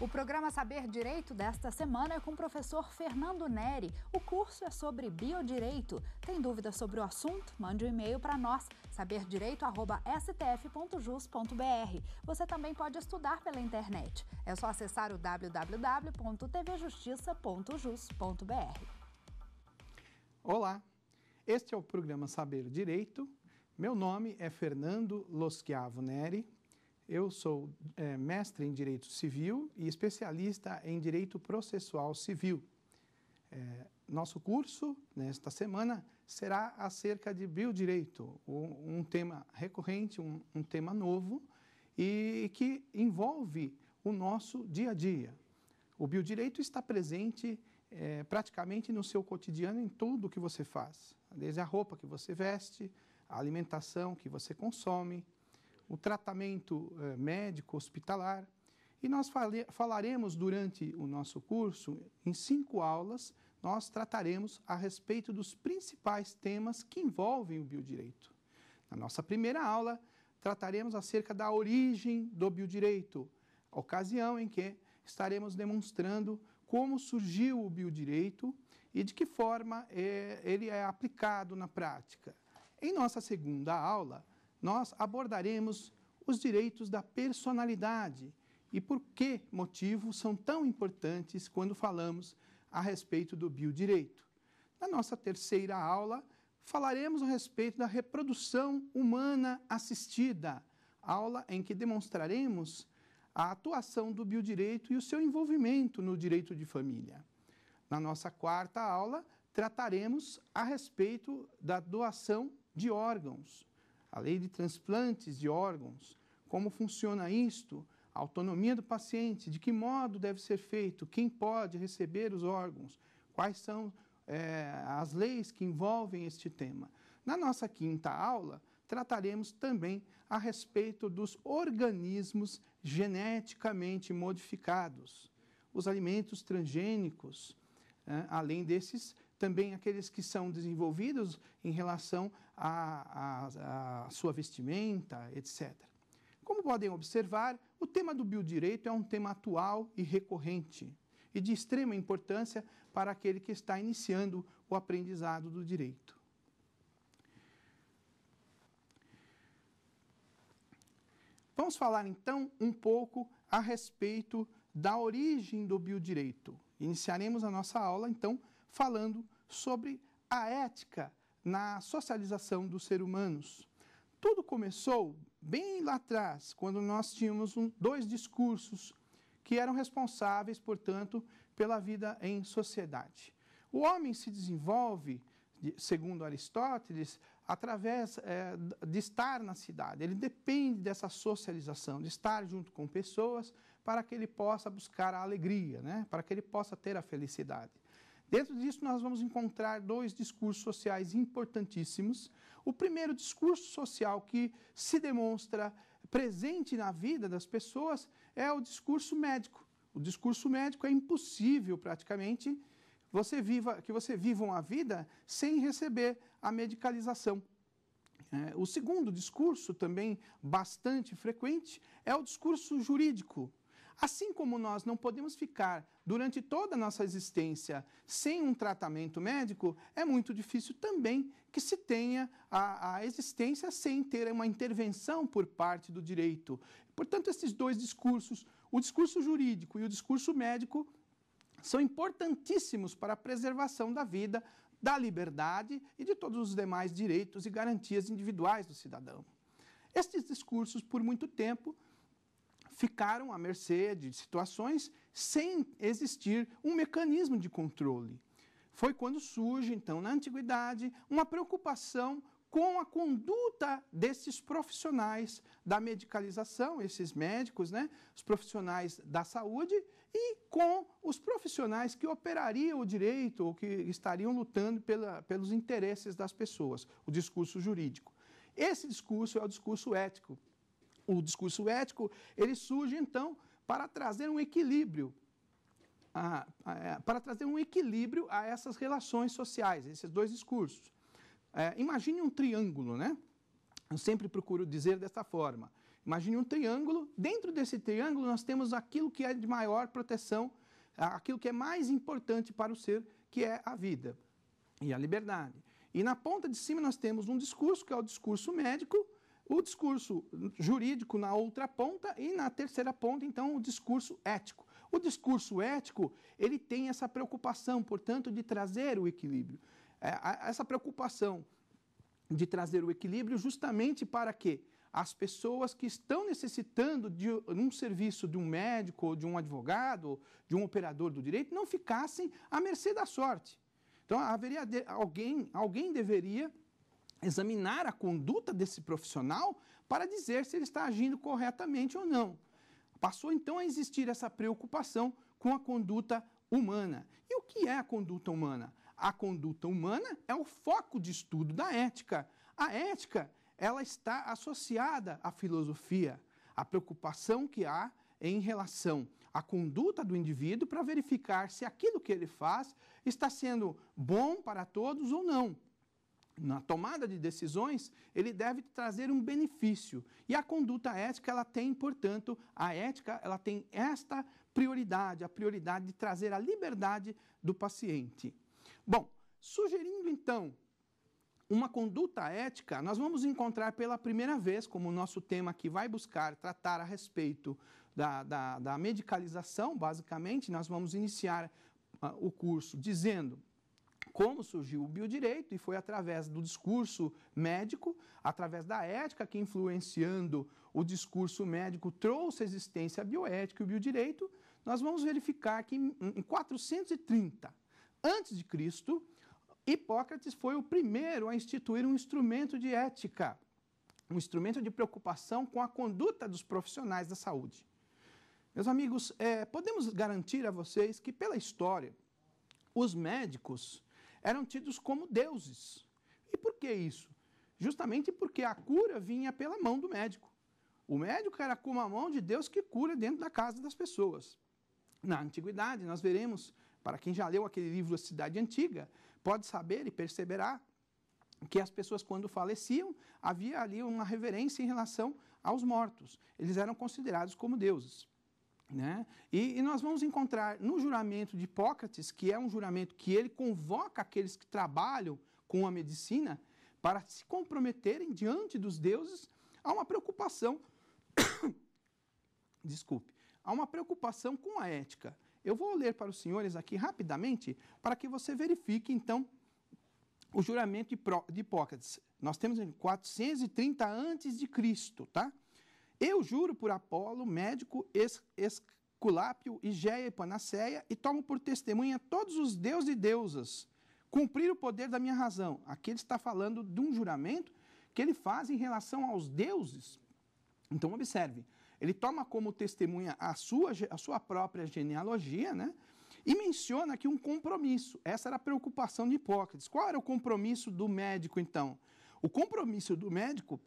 O programa Saber Direito desta semana é com o professor Fernando Neri. O curso é sobre biodireito. Tem dúvidas sobre o assunto? Mande um e-mail para nós, saberdireito.stf.jus.br. Você também pode estudar pela internet. É só acessar o www.tvjustiça.jus.br. Olá, este é o programa Saber Direito. Meu nome é Fernando Loschiavo Neri, eu sou é, mestre em Direito Civil e especialista em Direito Processual Civil. É, nosso curso, nesta semana, será acerca de biodireito, um, um tema recorrente, um, um tema novo e que envolve o nosso dia a dia. O biodireito está presente é, praticamente no seu cotidiano, em tudo que você faz, desde a roupa que você veste, a alimentação que você consome, o tratamento eh, médico hospitalar. E nós falaremos durante o nosso curso, em cinco aulas, nós trataremos a respeito dos principais temas que envolvem o biodireito. Na nossa primeira aula, trataremos acerca da origem do biodireito, ocasião em que estaremos demonstrando como surgiu o biodireito e de que forma eh, ele é aplicado na prática. Em nossa segunda aula, nós abordaremos os direitos da personalidade e por que motivo são tão importantes quando falamos a respeito do biodireito. Na nossa terceira aula, falaremos a respeito da reprodução humana assistida, aula em que demonstraremos a atuação do biodireito e o seu envolvimento no direito de família. Na nossa quarta aula, trataremos a respeito da doação de órgãos, a lei de transplantes de órgãos, como funciona isto, a autonomia do paciente, de que modo deve ser feito, quem pode receber os órgãos, quais são é, as leis que envolvem este tema. Na nossa quinta aula, trataremos também a respeito dos organismos geneticamente modificados, os alimentos transgênicos, é, além desses, também aqueles que são desenvolvidos em relação a, a, a sua vestimenta, etc. Como podem observar, o tema do biodireito é um tema atual e recorrente e de extrema importância para aquele que está iniciando o aprendizado do direito. Vamos falar então um pouco a respeito da origem do biodireito. Iniciaremos a nossa aula então falando sobre a ética na socialização dos seres humanos. Tudo começou bem lá atrás, quando nós tínhamos um, dois discursos que eram responsáveis, portanto, pela vida em sociedade. O homem se desenvolve, segundo Aristóteles, através é, de estar na cidade. Ele depende dessa socialização, de estar junto com pessoas para que ele possa buscar a alegria, né? para que ele possa ter a felicidade. Dentro disso, nós vamos encontrar dois discursos sociais importantíssimos. O primeiro discurso social que se demonstra presente na vida das pessoas é o discurso médico. O discurso médico é impossível, praticamente, você viva, que você viva uma vida sem receber a medicalização. É, o segundo discurso, também bastante frequente, é o discurso jurídico. Assim como nós não podemos ficar durante toda a nossa existência sem um tratamento médico, é muito difícil também que se tenha a, a existência sem ter uma intervenção por parte do direito. Portanto, esses dois discursos, o discurso jurídico e o discurso médico, são importantíssimos para a preservação da vida, da liberdade e de todos os demais direitos e garantias individuais do cidadão. Estes discursos, por muito tempo, ficaram à mercê de situações sem existir um mecanismo de controle. Foi quando surge, então, na antiguidade, uma preocupação com a conduta desses profissionais da medicalização, esses médicos, né, os profissionais da saúde, e com os profissionais que operariam o direito ou que estariam lutando pela, pelos interesses das pessoas, o discurso jurídico. Esse discurso é o discurso ético, o discurso ético, ele surge então para trazer um equilíbrio a, a, é, para trazer um equilíbrio a essas relações sociais, esses dois discursos. É, imagine um triângulo, né? Eu sempre procuro dizer desta forma. Imagine um triângulo, dentro desse triângulo nós temos aquilo que é de maior proteção, aquilo que é mais importante para o ser, que é a vida e a liberdade. E na ponta de cima nós temos um discurso, que é o discurso médico, o discurso jurídico na outra ponta e na terceira ponta, então, o discurso ético. O discurso ético, ele tem essa preocupação, portanto, de trazer o equilíbrio. É, essa preocupação de trazer o equilíbrio justamente para que as pessoas que estão necessitando de um serviço de um médico ou de um advogado, ou de um operador do direito, não ficassem à mercê da sorte. Então, haveria de, alguém, alguém deveria examinar a conduta desse profissional para dizer se ele está agindo corretamente ou não. Passou então a existir essa preocupação com a conduta humana. E o que é a conduta humana? A conduta humana é o foco de estudo da ética. A ética, ela está associada à filosofia, a preocupação que há em relação à conduta do indivíduo para verificar se aquilo que ele faz está sendo bom para todos ou não na tomada de decisões, ele deve trazer um benefício. E a conduta ética, ela tem, portanto, a ética, ela tem esta prioridade, a prioridade de trazer a liberdade do paciente. Bom, sugerindo então uma conduta ética, nós vamos encontrar pela primeira vez, como o nosso tema aqui vai buscar tratar a respeito da, da, da medicalização, basicamente, nós vamos iniciar uh, o curso dizendo como surgiu o biodireito e foi através do discurso médico, através da ética que influenciando o discurso médico trouxe a existência bioética e o biodireito, nós vamos verificar que em 430 antes de Cristo, Hipócrates foi o primeiro a instituir um instrumento de ética, um instrumento de preocupação com a conduta dos profissionais da saúde. Meus amigos, é, podemos garantir a vocês que pela história os médicos eram tidos como deuses. E por que isso? Justamente porque a cura vinha pela mão do médico. O médico era como a mão de Deus que cura dentro da casa das pessoas. Na antiguidade, nós veremos, para quem já leu aquele livro A Cidade Antiga, pode saber e perceberá que as pessoas, quando faleciam, havia ali uma reverência em relação aos mortos. Eles eram considerados como deuses. Né? E, e, nós vamos encontrar no juramento de Hipócrates, que é um juramento que ele convoca aqueles que trabalham com a medicina para se comprometerem diante dos deuses a uma preocupação, desculpe, a uma preocupação com a ética. Eu vou ler para os senhores aqui rapidamente para que você verifique então o juramento de, de Hipócrates. Nós temos em 430 antes de Cristo, tá? Eu juro por Apolo, médico Esculápio Igeia e Panaceia, e tomo por testemunha todos os deuses e deusas, cumprir o poder da minha razão. Aqui ele está falando de um juramento que ele faz em relação aos deuses. Então, observe, ele toma como testemunha a sua, a sua própria genealogia, né? E menciona aqui um compromisso. Essa era a preocupação de Hipócrates. Qual era o compromisso do médico, então? O compromisso do médico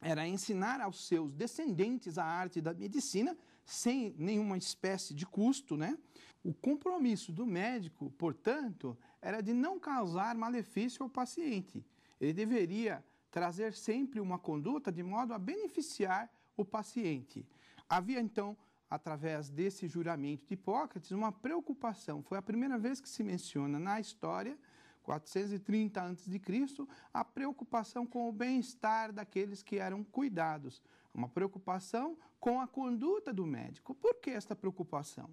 era ensinar aos seus descendentes a arte da medicina sem nenhuma espécie de custo, né? O compromisso do médico, portanto, era de não causar malefício ao paciente. Ele deveria trazer sempre uma conduta de modo a beneficiar o paciente. Havia então, através desse juramento de Hipócrates, uma preocupação. Foi a primeira vez que se menciona na história 430 a.C., a preocupação com o bem-estar daqueles que eram cuidados, uma preocupação com a conduta do médico. Por que esta preocupação?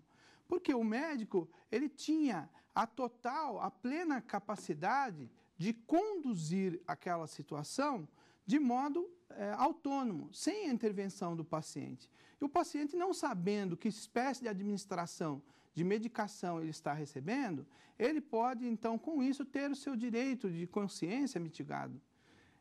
Porque o médico, ele tinha a total, a plena capacidade de conduzir aquela situação de modo é, autônomo, sem a intervenção do paciente. E o paciente não sabendo que espécie de administração de medicação ele está recebendo, ele pode, então, com isso, ter o seu direito de consciência mitigado.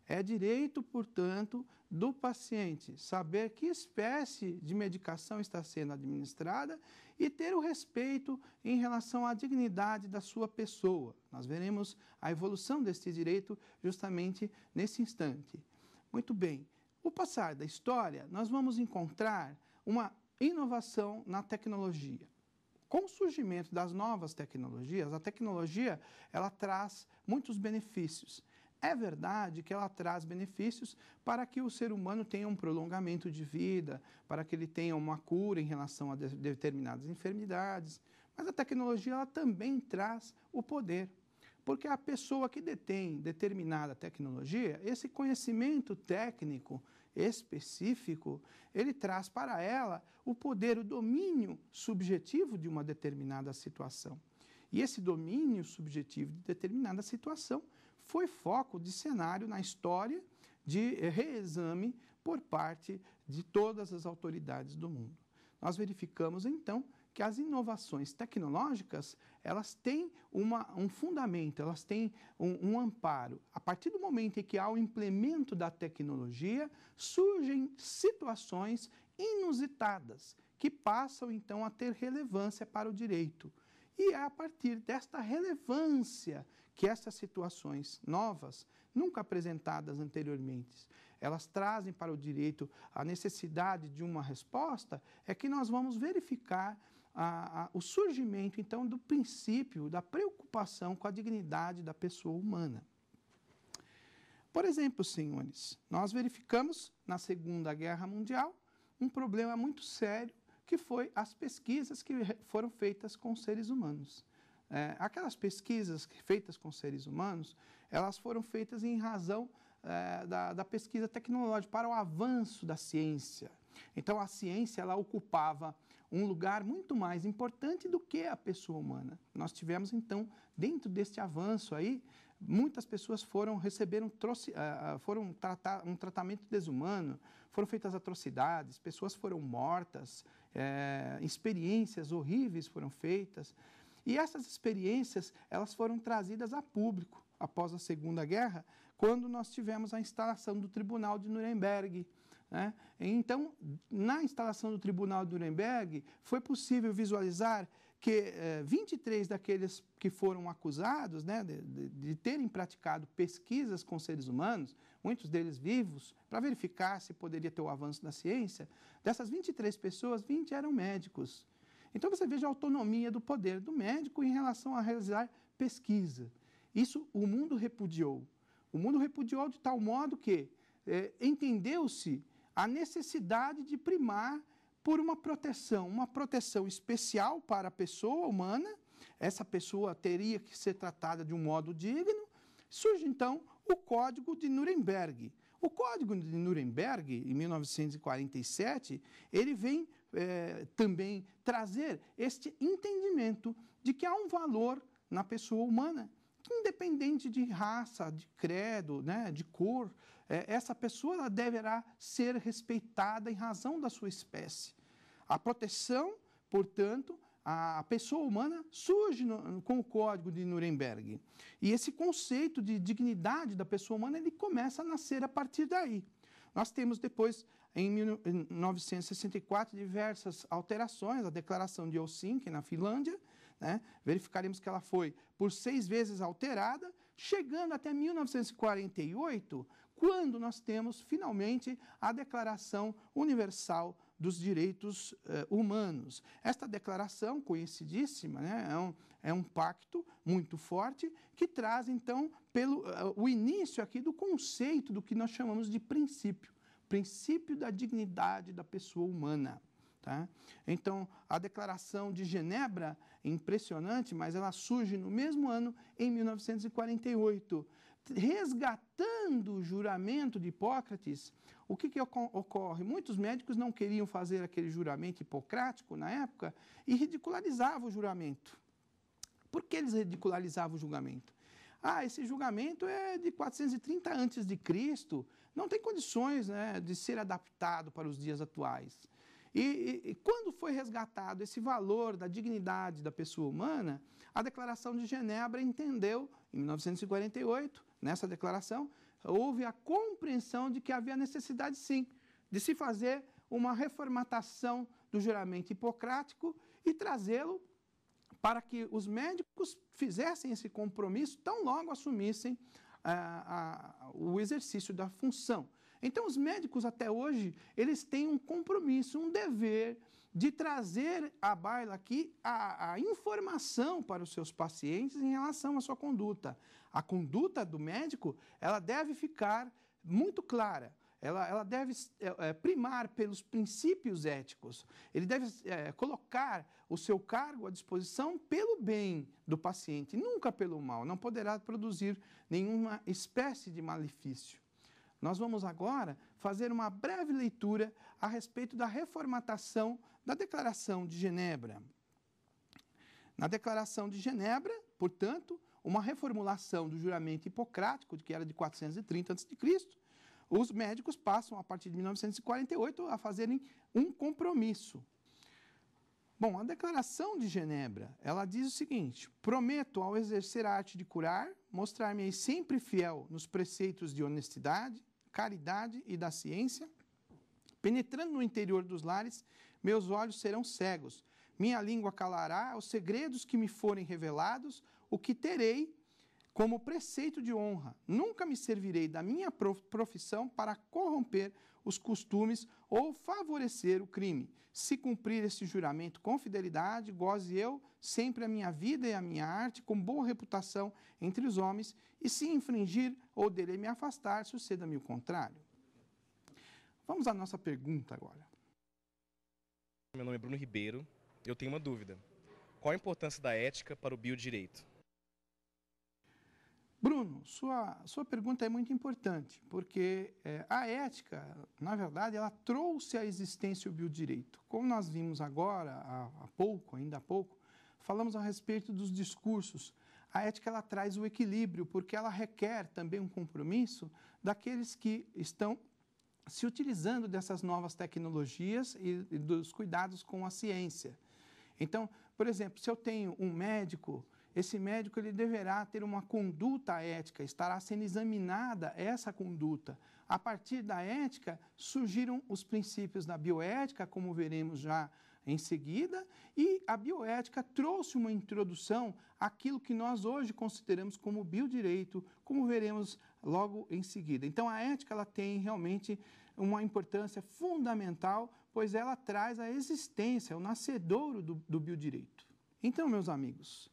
É direito, portanto, do paciente saber que espécie de medicação está sendo administrada e ter o respeito em relação à dignidade da sua pessoa. Nós veremos a evolução deste direito justamente nesse instante. Muito bem, o passar da história, nós vamos encontrar uma inovação na tecnologia. Com o surgimento das novas tecnologias, a tecnologia ela traz muitos benefícios. É verdade que ela traz benefícios para que o ser humano tenha um prolongamento de vida, para que ele tenha uma cura em relação a de determinadas enfermidades, mas a tecnologia ela também traz o poder. Porque a pessoa que detém determinada tecnologia, esse conhecimento técnico específico, ele traz para ela o poder, o domínio subjetivo de uma determinada situação. E esse domínio subjetivo de determinada situação foi foco de cenário na história de eh, reexame por parte de todas as autoridades do mundo. Nós verificamos então que as inovações tecnológicas elas têm uma, um fundamento, elas têm um, um, amparo. A partir do momento em que há o implemento da tecnologia, surgem situações inusitadas que passam então a ter relevância para o direito. E é a partir desta relevância que essas situações novas, nunca apresentadas anteriormente, elas trazem para o direito a necessidade de uma resposta, é que nós vamos verificar a, a, o surgimento, então, do princípio da preocupação com a dignidade da pessoa humana. Por exemplo, senhores, nós verificamos na Segunda Guerra Mundial um problema muito sério que foi as pesquisas que foram feitas com seres humanos. É, aquelas pesquisas feitas com seres humanos, elas foram feitas em razão é, da, da pesquisa tecnológica, para o avanço da ciência. Então, a ciência ela ocupava um lugar muito mais importante do que a pessoa humana. Nós tivemos então dentro deste avanço aí muitas pessoas foram receberam uh, foram tratar, um tratamento desumano, foram feitas atrocidades, pessoas foram mortas, é, experiências horríveis foram feitas e essas experiências elas foram trazidas a público após a Segunda Guerra, quando nós tivemos a instalação do Tribunal de Nuremberg né? então, na instalação do Tribunal de Nuremberg, foi possível visualizar que é, eh, 23 daqueles que foram acusados né, de, de, terem praticado pesquisas com seres humanos, muitos deles vivos, para verificar se poderia ter o avanço da ciência, dessas 23 pessoas, 20 eram médicos. Então, você veja a autonomia do poder do médico em relação a realizar pesquisa. Isso o mundo repudiou. O mundo repudiou de tal modo que eh, entendeu-se a necessidade de primar por uma proteção, uma proteção especial para a pessoa humana, essa pessoa teria que ser tratada de um modo digno. Surge então o Código de Nuremberg. O Código de Nuremberg, em 1947, ele vem é, também trazer este entendimento de que há um valor na pessoa humana, que independente de raça, de credo, né, de cor, é, essa pessoa deverá ser respeitada em razão da sua espécie. A proteção, portanto, a pessoa humana surge no, com o Código de Nuremberg. E esse conceito de dignidade da pessoa humana ele começa a nascer a partir daí. Nós temos depois, em 1964, diversas alterações, a Declaração de Helsinki, na Finlândia, né? verificaremos que ela foi por seis vezes alterada, chegando até 1948, quando nós temos finalmente a Declaração Universal dos Direitos eh, Humanos. Esta declaração, conhecidíssima, né, é, um, é um pacto muito forte que traz então pelo, uh, o início aqui do conceito do que nós chamamos de princípio princípio da dignidade da pessoa humana. Tá? Então, a Declaração de Genebra, impressionante, mas ela surge no mesmo ano, em 1948, resgatando o juramento de Hipócrates, o que, que ocorre? Muitos médicos não queriam fazer aquele juramento hipocrático na época e ridicularizavam o juramento. Por que eles ridicularizavam o julgamento? Ah, esse julgamento é de 430 antes de Cristo, não tem condições né, de ser adaptado para os dias atuais. E, e, e, quando foi resgatado esse valor da dignidade da pessoa humana, a Declaração de Genebra entendeu, em 1948, nessa declaração, houve a compreensão de que havia necessidade, sim, de se fazer uma reformatação do juramento hipocrático e trazê-lo para que os médicos fizessem esse compromisso tão logo assumissem ah, ah, o exercício da função. Então, os médicos até hoje, eles têm um compromisso, um dever de trazer à baila aqui a, a, informação para os seus pacientes em relação à sua conduta, a conduta do médico ela deve ficar muito clara. Ela, ela deve é, é, primar pelos princípios éticos. Ele deve é, colocar o seu cargo à disposição pelo bem do paciente, nunca pelo mal. Não poderá produzir nenhuma espécie de malefício. Nós vamos agora fazer uma breve leitura a respeito da reformatação da Declaração de Genebra. Na Declaração de Genebra, portanto, uma reformulação do juramento hipocrático, que era de 430 a.C., os médicos passam, a partir de 1948, a fazerem um compromisso. Bom, a Declaração de Genebra, ela diz o seguinte: prometo, ao exercer a arte de curar, mostrar-me sempre fiel nos preceitos de honestidade, caridade e da ciência. Penetrando no interior dos lares, meus olhos serão cegos, minha língua calará os segredos que me forem revelados, o que terei como preceito de honra. Nunca me servirei da minha profissão para corromper os costumes ou favorecer o crime. Se cumprir esse juramento com fidelidade, goze eu sempre a minha vida e a minha arte com boa reputação entre os homens, e se infringir ou dele me afastar, suceda-me o contrário. Vamos à nossa pergunta agora. Meu nome é Bruno Ribeiro. Eu tenho uma dúvida. Qual a importância da ética para o biodireito? Bruno, sua, sua pergunta é muito importante, porque é, a ética, na verdade, ela trouxe à existência o biodireito. Como nós vimos agora, há, há pouco, ainda há pouco, falamos a respeito dos discursos. A ética ela traz o equilíbrio, porque ela requer também um compromisso daqueles que estão se utilizando dessas novas tecnologias e, e dos cuidados com a ciência. Então, por exemplo, se eu tenho um médico esse médico ele deverá ter uma conduta ética, estará sendo examinada essa conduta. A partir da ética surgiram os princípios da bioética, como veremos já em seguida, e a bioética trouxe uma introdução àquilo que nós hoje consideramos como biodireito, como veremos logo em seguida. Então a ética ela tem realmente uma importância fundamental, pois ela traz a existência, o nascedouro do, do biodireito. Então, meus amigos,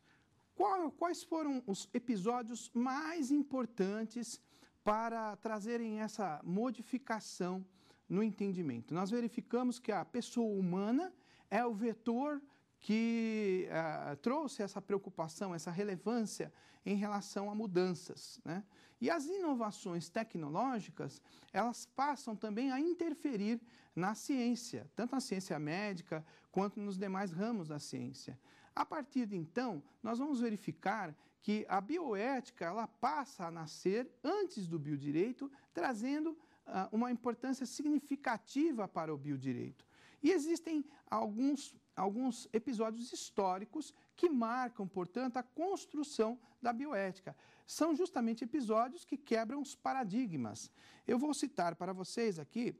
qual, quais foram os episódios mais importantes para trazerem essa modificação no entendimento? Nós verificamos que a pessoa humana é o vetor que uh, trouxe essa preocupação, essa relevância em relação a mudanças. Né? E as inovações tecnológicas, elas passam também a interferir na ciência, tanto na ciência médica quanto nos demais ramos da ciência. A partir de então, nós vamos verificar que a bioética ela passa a nascer antes do biodireito, trazendo ah, uma importância significativa para o biodireito. E existem alguns, alguns episódios históricos que marcam, portanto, a construção da bioética. São justamente episódios que quebram os paradigmas. Eu vou citar para vocês aqui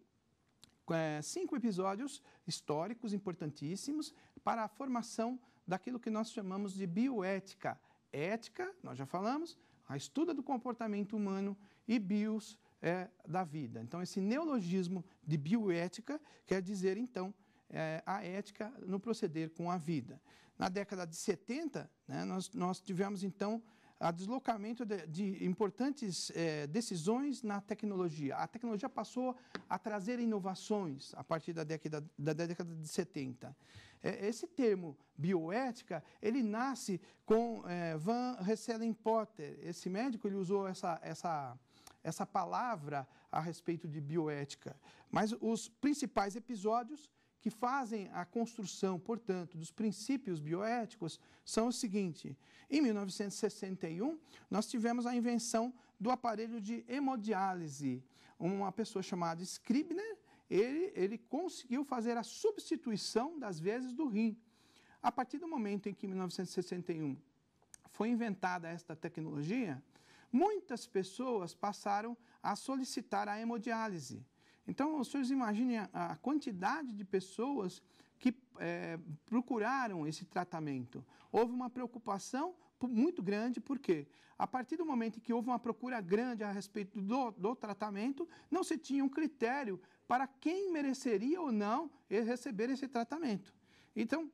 é, cinco episódios históricos importantíssimos para a formação daquilo que nós chamamos de bioética. Ética, nós já falamos, a estuda do comportamento humano e bios é, da vida. Então, esse neologismo de bioética quer dizer, então, é, a ética no proceder com a vida. Na década de 70, né, nós, nós tivemos, então, a deslocamento de, de importantes é, decisões na tecnologia. A tecnologia passou a trazer inovações a partir da década, da década de 70. É, esse termo bioética, ele nasce com é, Van Resselen Potter. Esse médico ele usou essa, essa, essa palavra a respeito de bioética. Mas os principais episódios que fazem a construção, portanto, dos princípios bioéticos são o seguinte: em 1961, nós tivemos a invenção do aparelho de hemodiálise. Uma pessoa chamada Scribner ele, ele conseguiu fazer a substituição das vezes do rim. A partir do momento em que, em 1961, foi inventada esta tecnologia, muitas pessoas passaram a solicitar a hemodiálise. Então, os senhores imaginem a, quantidade de pessoas que é, procuraram esse tratamento. Houve uma preocupação muito grande, porque a partir do momento em que houve uma procura grande a respeito do, do tratamento, não se tinha um critério para quem mereceria ou não receber esse tratamento. Então,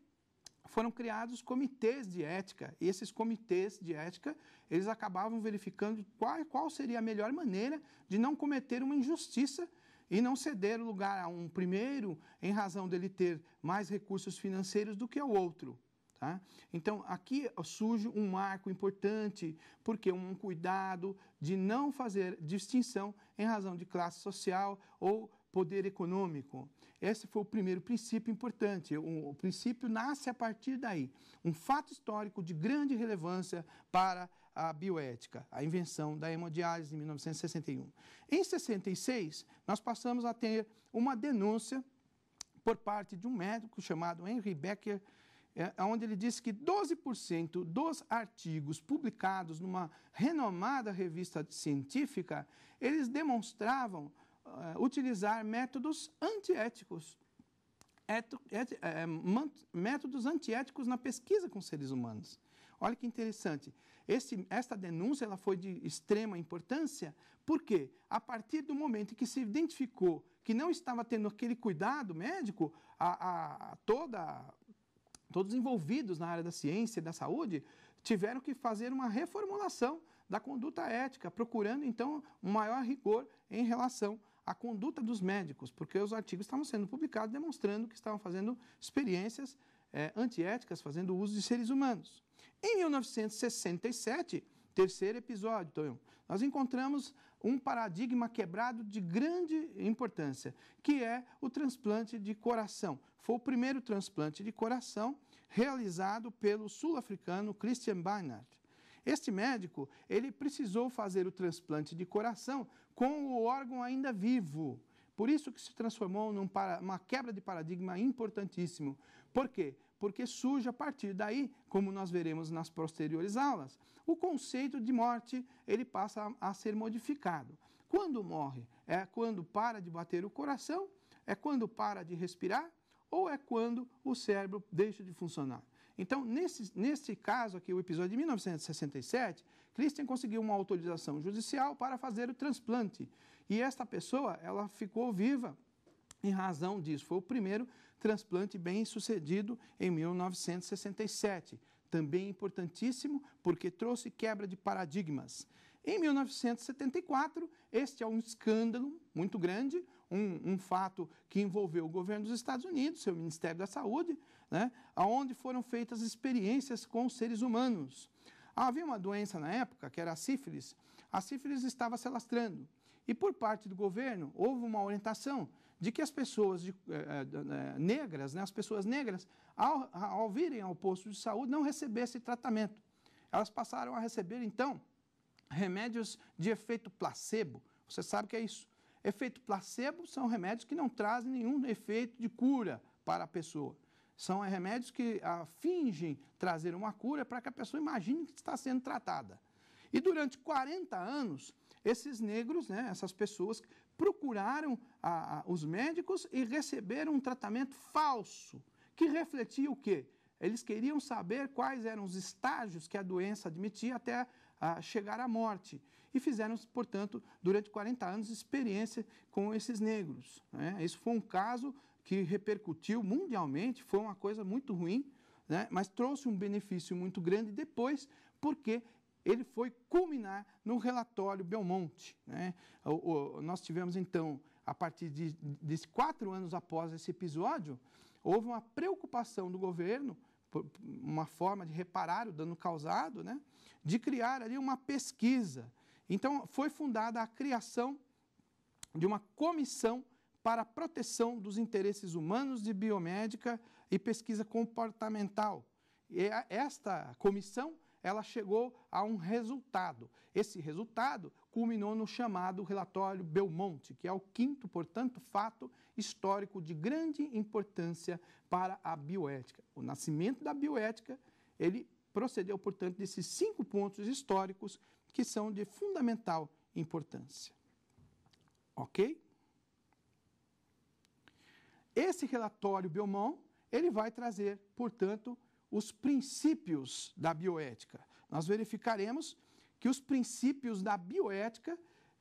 foram criados comitês de ética, e esses comitês de ética, eles acabavam verificando qual, qual seria a melhor maneira de não cometer uma injustiça e não ceder lugar a um primeiro em razão dele ter mais recursos financeiros do que ao outro. Tá? Então, aqui surge um marco importante, porque um cuidado de não fazer distinção em razão de classe social ou poder econômico. Esse foi o primeiro princípio importante. O, princípio nasce a partir daí. Um fato histórico de grande relevância para a bioética, a invenção da hemodiálise em 1961. Em 66, nós passamos a ter uma denúncia por parte de um médico chamado Henry Becker, é, onde ele disse que 12% dos artigos publicados numa renomada revista científica, eles demonstravam uh, utilizar métodos antiéticos. Eto, et, é, eh, eh, métodos antiéticos na pesquisa com seres humanos. Olha que interessante. esta denúncia ela foi de extrema importância, porque a partir do momento que se identificou que não estava tendo aquele cuidado médico, a, a, a toda, todos envolvidos na área da ciência e da saúde tiveram que fazer uma reformulação da conduta ética, procurando então um maior rigor em relação a conduta dos médicos, porque os artigos estavam sendo publicados demonstrando que estavam fazendo experiências é, antiéticas, fazendo uso de seres humanos. Em 1967, terceiro episódio, Tonho, nós encontramos um paradigma quebrado de grande importância, que é o transplante de coração. Foi o primeiro transplante de coração realizado pelo sul-africano Christian Barnard. Este médico, ele precisou fazer o transplante de coração com o órgão ainda vivo. Por isso que se transformou numa quebra de paradigma importantíssimo. Por quê? Porque surge a partir daí, como nós veremos nas posteriores aulas, o conceito de morte ele passa a, a ser modificado. Quando morre? É quando para de bater o coração? É quando para de respirar? Ou é quando o cérebro deixa de funcionar? Então, nesse, nesse caso aqui, o episódio de 1967, Christian conseguiu uma autorização judicial para fazer o transplante. E esta pessoa, ela ficou viva em razão disso. Foi o primeiro transplante bem sucedido em 1967. Também importantíssimo porque trouxe quebra de paradigmas. Em 1974, este é um escândalo muito grande, um, um, fato que envolveu o governo dos Estados Unidos, seu Ministério da Saúde, né, onde foram feitas experiências com seres humanos. Havia uma doença na época, que era a sífilis. A sífilis estava se alastrando. E por parte do governo, houve uma orientação de que as pessoas de, é, é, negras, né, as pessoas negras, ao, ao virem ao posto de saúde, não recebessem tratamento. Elas passaram a receber, então, remédios de efeito placebo. Você sabe o que é isso. Efeito placebo são remédios que não trazem nenhum efeito de cura para a pessoa. São remédios que ah, fingem trazer uma cura para que a pessoa imagine que está sendo tratada. E durante 40 anos, esses negros, né, essas pessoas, procuraram ah, ah, os médicos e receberam um tratamento falso, que refletia o quê? Eles queriam saber quais eram os estágios que a doença admitia até ah, chegar à morte. E fizeram, portanto, durante 40 anos, experiência com esses negros. Né? Isso foi um caso que repercutiu mundialmente, foi uma coisa muito ruim, né? mas trouxe um benefício muito grande depois, porque ele foi culminar no relatório Belmonte. Né? O, o, nós tivemos, então, a partir de, de, quatro anos após esse episódio, houve uma preocupação do governo, uma forma de reparar o dano causado, né? de criar ali uma pesquisa. Então, foi fundada a criação de uma comissão para a proteção dos interesses humanos de biomédica e pesquisa comportamental. E é, esta comissão ela chegou a um resultado. Esse resultado culminou no chamado relatório Belmonte, que é o quinto, portanto, fato histórico de grande importância para a bioética. O nascimento da bioética, ele procedeu, portanto, desses cinco pontos históricos que são de fundamental importância. Ok? Esse relatório Belmont, ele vai trazer, portanto, os princípios da bioética. Nós verificaremos que os princípios da bioética,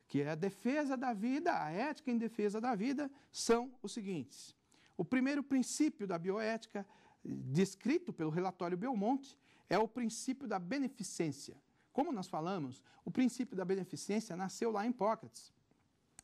que é a defesa da vida, a ética em defesa da vida, são os seguintes. O primeiro princípio da bioética, descrito pelo relatório Belmonte, é o princípio da beneficência. Como nós falamos, o princípio da beneficência nasceu lá em Hipócrates.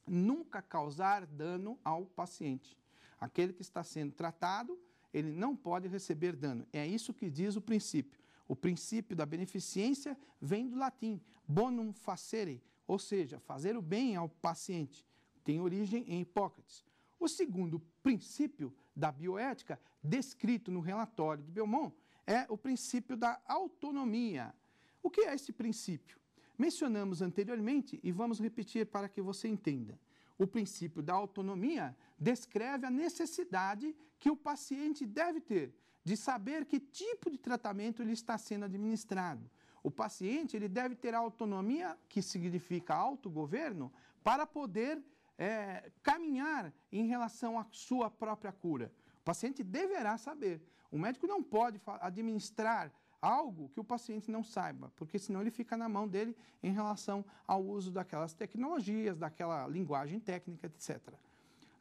Nunca causar dano ao paciente. Aquele que está sendo tratado, ele não pode receber dano. É isso que diz o princípio. O princípio da beneficência vem do latim, bonum facere, ou seja, fazer o bem ao paciente. Tem origem em Hipócrates. O segundo princípio da bioética, descrito no relatório de Belmont, é o princípio da autonomia. O que é esse princípio? Mencionamos anteriormente e vamos repetir para que você entenda. O princípio da autonomia descreve a necessidade que o paciente deve ter de saber que tipo de tratamento lhe está sendo administrado. O paciente ele deve ter autonomia, que significa autogoverno, para poder é, caminhar em relação à sua própria cura. O paciente deverá saber. O médico não pode administrar algo que o paciente não saiba, porque senão ele fica na mão dele em relação ao uso daquelas tecnologias, daquela linguagem técnica, etc.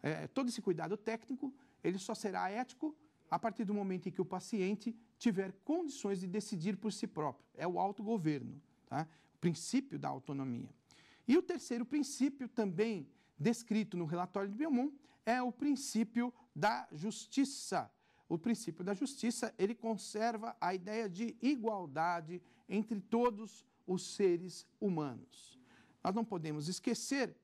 É, todo esse cuidado técnico, ele só será ético a partir do momento em que o paciente tiver condições de decidir por si próprio. É o autogoverno, tá? o princípio da autonomia. E o terceiro princípio, também descrito no relatório de Belmont, é o princípio da justiça o princípio da justiça, ele conserva a ideia de igualdade entre todos os seres humanos. Nós não podemos esquecer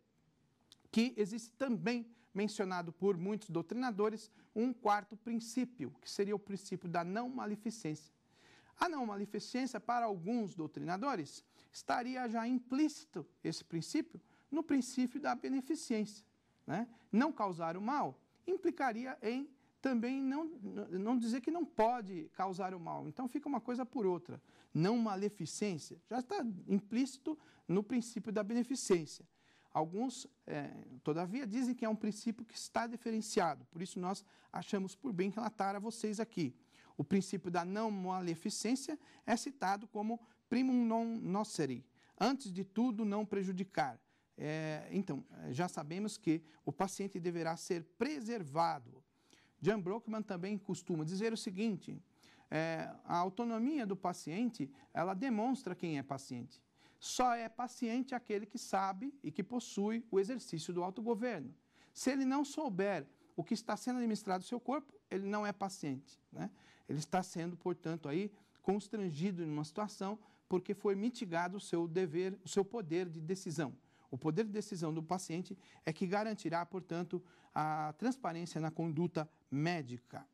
que existe também, mencionado por muitos doutrinadores, um quarto princípio, que seria o princípio da não maleficência. A não maleficência, para alguns doutrinadores, estaria já implícito esse princípio no princípio da beneficência. Né? Não causar o mal implicaria em também não, não dizer que não pode causar o mal. Então fica uma coisa por outra. Não maleficência já está implícito no princípio da beneficência. Alguns, é, todavia, dizem que é um princípio que está diferenciado, por isso nós achamos por bem relatar a vocês aqui. O princípio da não maleficência é citado como primum non nocere, antes de tudo não prejudicar. É, então, já sabemos que o paciente deverá ser preservado, Jan Brockman também costuma dizer o seguinte: é, a autonomia do paciente ela demonstra quem é paciente. Só é paciente aquele que sabe e que possui o exercício do autogoverno. Se ele não souber o que está sendo administrado no seu corpo, ele não é paciente. Né? Ele está sendo, portanto, aí constrangido em uma situação porque foi mitigado o seu dever, o seu poder de decisão o poder de decisão do paciente é que garantirá, portanto, a transparência na conduta médica.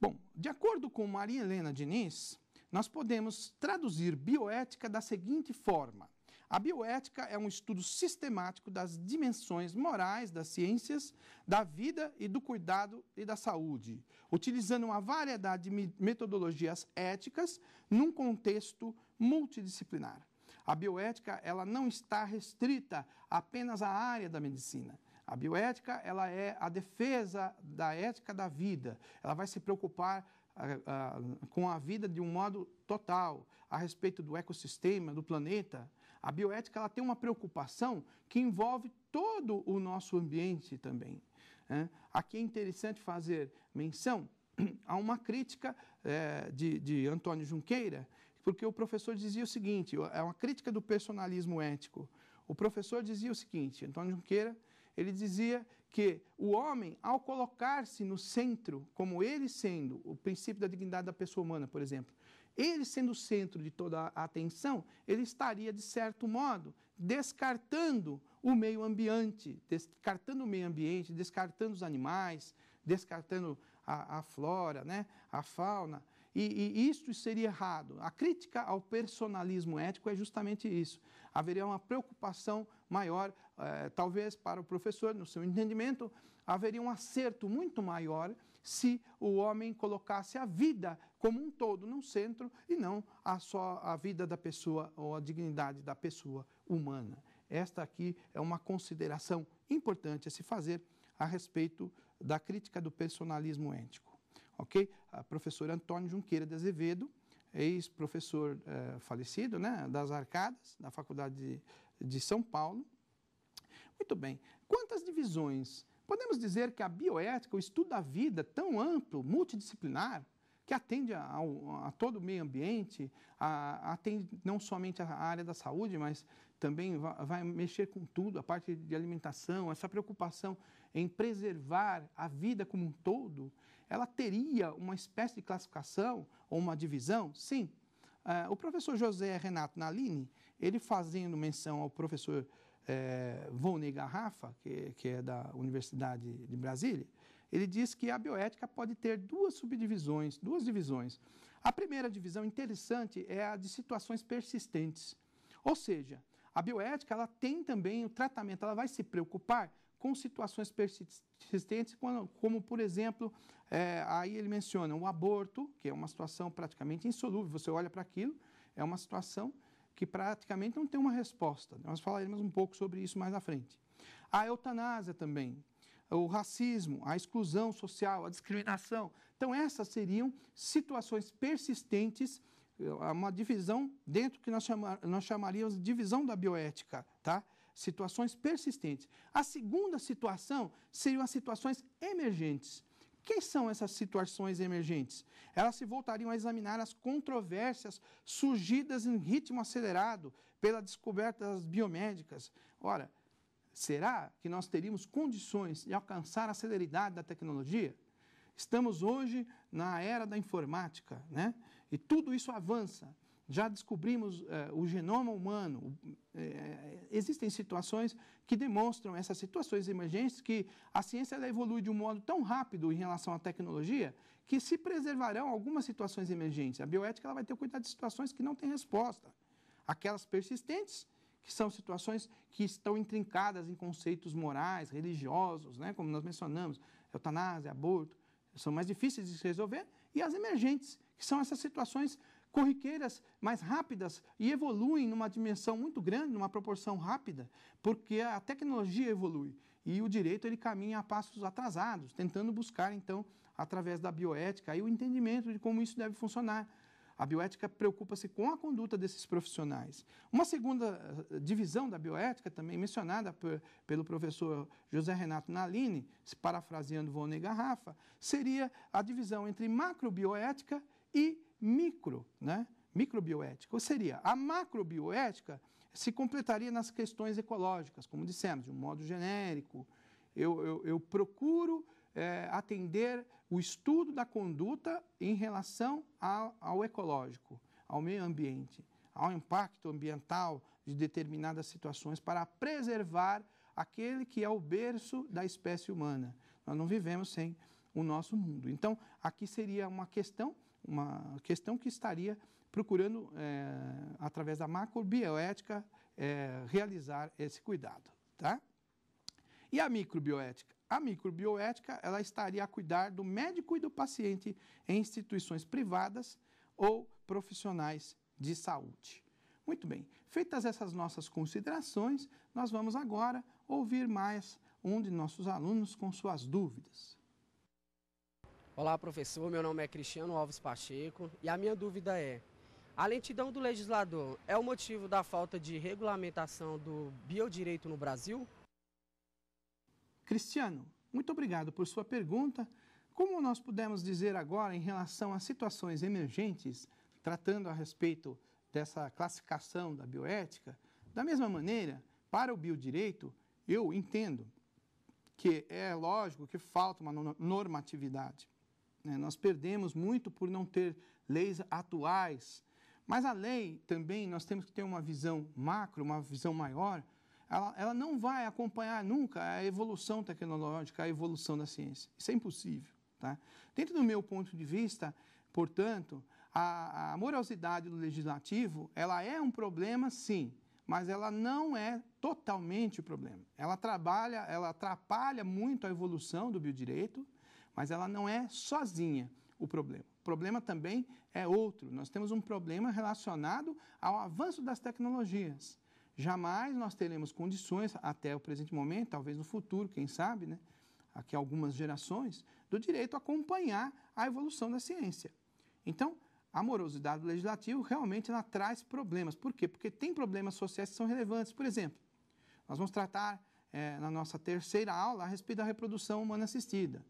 Bom, de acordo com Maria Helena Diniz, nós podemos traduzir bioética da seguinte forma: a bioética é um estudo sistemático das dimensões morais das ciências, da vida e do cuidado e da saúde, utilizando uma variedade de metodologias éticas num contexto multidisciplinar. A bioética ela não está restrita apenas à área da medicina. A bioética ela é a defesa da ética da vida. Ela vai se preocupar ah, ah, com a vida de um modo total, a respeito do ecossistema, do planeta. A bioética ela tem uma preocupação que envolve todo o nosso ambiente também. Né? Aqui é interessante fazer menção a uma crítica eh, de, de Antônio Junqueira, porque o professor dizia o seguinte, é uma crítica do personalismo ético. O professor dizia o seguinte, Antônio Junqueira, ele dizia que o homem, ao colocar-se no centro, como ele sendo o princípio da dignidade da pessoa humana, por exemplo, ele sendo o centro de toda a atenção, ele estaria, de certo modo, descartando o meio ambiente, descartando o meio ambiente, descartando os animais, descartando a, a flora, né, a fauna, e, e isto seria errado. A crítica ao personalismo ético é justamente isso. Haveria uma preocupação maior, eh, talvez para o professor, no seu entendimento, haveria um acerto muito maior se o homem colocasse a vida como um todo no centro e não a só a vida da pessoa ou a dignidade da pessoa humana. Esta aqui é uma consideração importante a se fazer a respeito da crítica do personalismo ético ok? A professora Antônio Junqueira de Azevedo, ex-professor eh, falecido, né, das Arcadas, da Faculdade de, de São Paulo. Muito bem, quantas divisões? Podemos dizer que a bioética, o estudo da vida tão amplo, multidisciplinar, que atende a, todo o meio ambiente, a, atende não somente a área da saúde, mas também vai mexer com tudo, a parte de alimentação, essa preocupação em preservar a vida como um todo, ela teria uma espécie de classificação ou uma divisão? Sim. Uh, o professor José Renato Nalini, ele fazendo menção ao professor é, Volney Garrafa, que, que é da Universidade de Brasília, ele diz que a bioética pode ter duas subdivisões, duas divisões. A primeira divisão interessante é a de situações persistentes. Ou seja, a bioética ela tem também o tratamento, ela vai se preocupar com situações persistentes, como, por exemplo, é, aí ele menciona o aborto, que é uma situação praticamente insolúvel, você olha para aquilo, é uma situação que praticamente não tem uma resposta. Né? Nós falaremos um pouco sobre isso mais à frente. A eutanásia também, o racismo, a exclusão social, a discriminação. Então, essas seriam situações persistentes, é, uma divisão dentro que nós, nós chamaríamos de divisão da bioética, tá? situações persistentes. A segunda situação seriam as situações emergentes. Que são essas situações emergentes? Elas se voltariam a examinar as controvérsias surgidas em ritmo acelerado pela descoberta das biomédicas. Ora, será que nós teríamos condições de alcançar a celeridade da tecnologia? Estamos hoje na era da informática, né? E tudo isso avança já descobrimos uh, o genoma humano. Uh, existem situações que demonstram essas situações emergentes que a ciência evolui de um modo tão rápido em relação à tecnologia que se preservarão algumas situações emergentes. A bioética ela vai ter cuidado de situações que não têm resposta. Aquelas persistentes, que são situações que estão intrincadas em conceitos morais, religiosos, né? como nós mencionamos, eutanásia, aborto, são mais difíceis de se resolver, e as emergentes, que são essas situações corriqueiras, mais rápidas e evoluem numa dimensão muito grande, numa proporção rápida, porque a tecnologia evolui e o direito ele caminha a passos atrasados, tentando buscar então através da bioética e o entendimento de como isso deve funcionar. A bioética preocupa-se com a conduta desses profissionais. Uma segunda eh, divisão da bioética, também mencionada por, pelo professor José Renato Nalini, parafraseando Vonei Garrafa, seria a divisão entre macrobioética e micro, né? microbioética. Ou seria, a macrobioética se completaria nas questões ecológicas, como dissemos, de um modo genérico. Eu, eu, eu procuro é, atender o estudo da conduta em relação ao, ao ecológico, ao meio ambiente, ao impacto ambiental de determinadas situações para preservar aquele que é o berço da espécie humana. Nós não vivemos sem o nosso mundo. Então, aqui seria uma questão uma questão que estaria procurando, é, através da macrobioética, é, realizar esse cuidado. Tá? E a microbioética? A microbioética ela estaria a cuidar do médico e do paciente em instituições privadas ou profissionais de saúde. Muito bem, feitas essas nossas considerações, nós vamos agora ouvir mais um de nossos alunos com suas dúvidas. Olá, professor. Meu nome é Cristiano Alves Pacheco e a minha dúvida é: a lentidão do legislador é o motivo da falta de regulamentação do biodireito no Brasil? Cristiano, muito obrigado por sua pergunta. Como nós pudemos dizer agora em relação a situações emergentes, tratando a respeito dessa classificação da bioética, da mesma maneira, para o biodireito, eu entendo que é lógico que falta uma normatividade. Né? Nós perdemos muito por não ter leis atuais. Mas a lei também, nós temos que ter uma visão macro, uma visão maior. Ela, ela não vai acompanhar nunca a evolução tecnológica, a evolução da ciência. Isso é impossível. Tá? Dentro do meu ponto de vista, portanto, a, a morosidade do legislativo ela é um problema, sim, mas ela não é totalmente o problema. Ela trabalha, ela atrapalha muito a evolução do biodireito mas ela não é sozinha o problema. O problema também é outro. Nós temos um problema relacionado ao avanço das tecnologias. Jamais nós teremos condições, até o presente momento, talvez no futuro, quem sabe, né? aqui algumas gerações, do direito a acompanhar a evolução da ciência. Então, a morosidade do legislativo realmente ela traz problemas. Por quê? Porque tem problemas sociais que são relevantes. Por exemplo, nós vamos tratar é, na nossa terceira aula a respeito da reprodução humana assistida.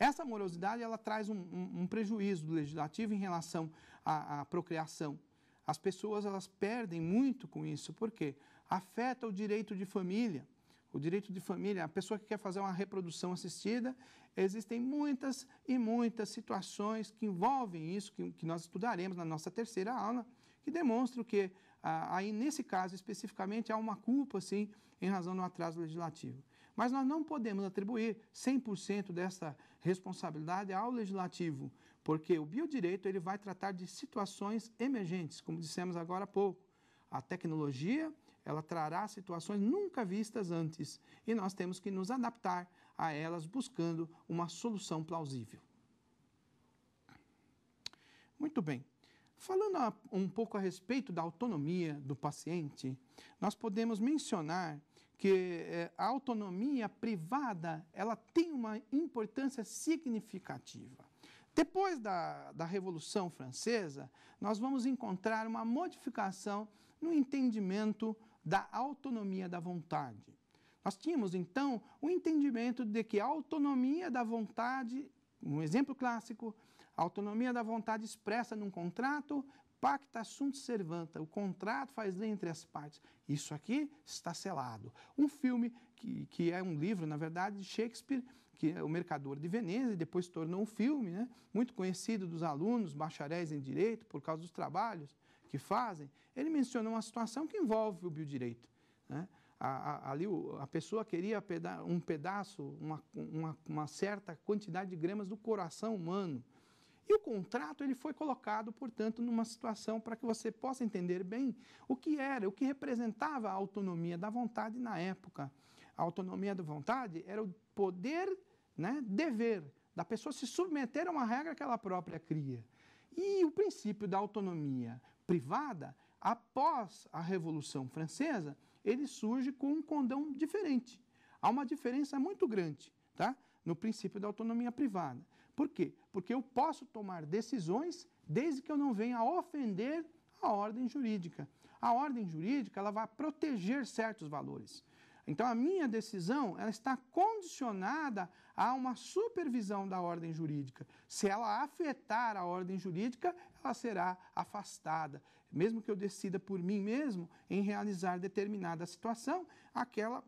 Essa morosidade ela traz um, um, um prejuízo do legislativo em relação à, à procriação. As pessoas elas perdem muito com isso, porque afeta o direito de família. O direito de família, a pessoa que quer fazer uma reprodução assistida, existem muitas e muitas situações que envolvem isso, que, que nós estudaremos na nossa terceira aula, que demonstram que, ah, aí nesse caso especificamente, há uma culpa, sim, em razão do atraso legislativo. Mas nós não podemos atribuir 100% dessa responsabilidade ao legislativo, porque o biodireito ele vai tratar de situações emergentes, como dissemos agora há pouco. A tecnologia ela trará situações nunca vistas antes e nós temos que nos adaptar a elas buscando uma solução plausível. Muito bem. Falando um pouco a respeito da autonomia do paciente, nós podemos mencionar que é, a autonomia privada ela tem uma importância significativa. Depois da, da Revolução Francesa, nós vamos encontrar uma modificação no entendimento da autonomia da vontade. Nós tínhamos, então, o entendimento de que a autonomia da vontade, um exemplo clássico, a autonomia da vontade expressa num contrato Pacta sunt servanta, o contrato faz lei entre as partes. Isso aqui está selado. Um filme que, que é um livro, na verdade, de Shakespeare, que é o Mercador de Veneza, e depois se tornou um filme, né? muito conhecido dos alunos, bacharéis em direito, por causa dos trabalhos que fazem. Ele menciona uma situação que envolve o biodireito. Né? A, a, ali a pessoa queria um pedaço, uma, uma, uma certa quantidade de gramas do coração humano. E o contrato ele foi colocado, portanto, numa situação para que você possa entender bem o que era, o que representava a autonomia da vontade na época. A autonomia da vontade era o poder, né, dever da pessoa se submeter a uma regra que ela própria cria. E o princípio da autonomia privada, após a Revolução Francesa, ele surge com um condão diferente. Há uma diferença muito grande, tá? No princípio da autonomia privada. Por quê? Porque eu posso tomar decisões desde que eu não venha ofender a ordem jurídica. A ordem jurídica ela vai proteger certos valores. Então a minha decisão ela está condicionada a uma supervisão da ordem jurídica. Se ela afetar a ordem jurídica, ela será afastada. Mesmo que eu decida por mim mesmo em realizar determinada situação, aquela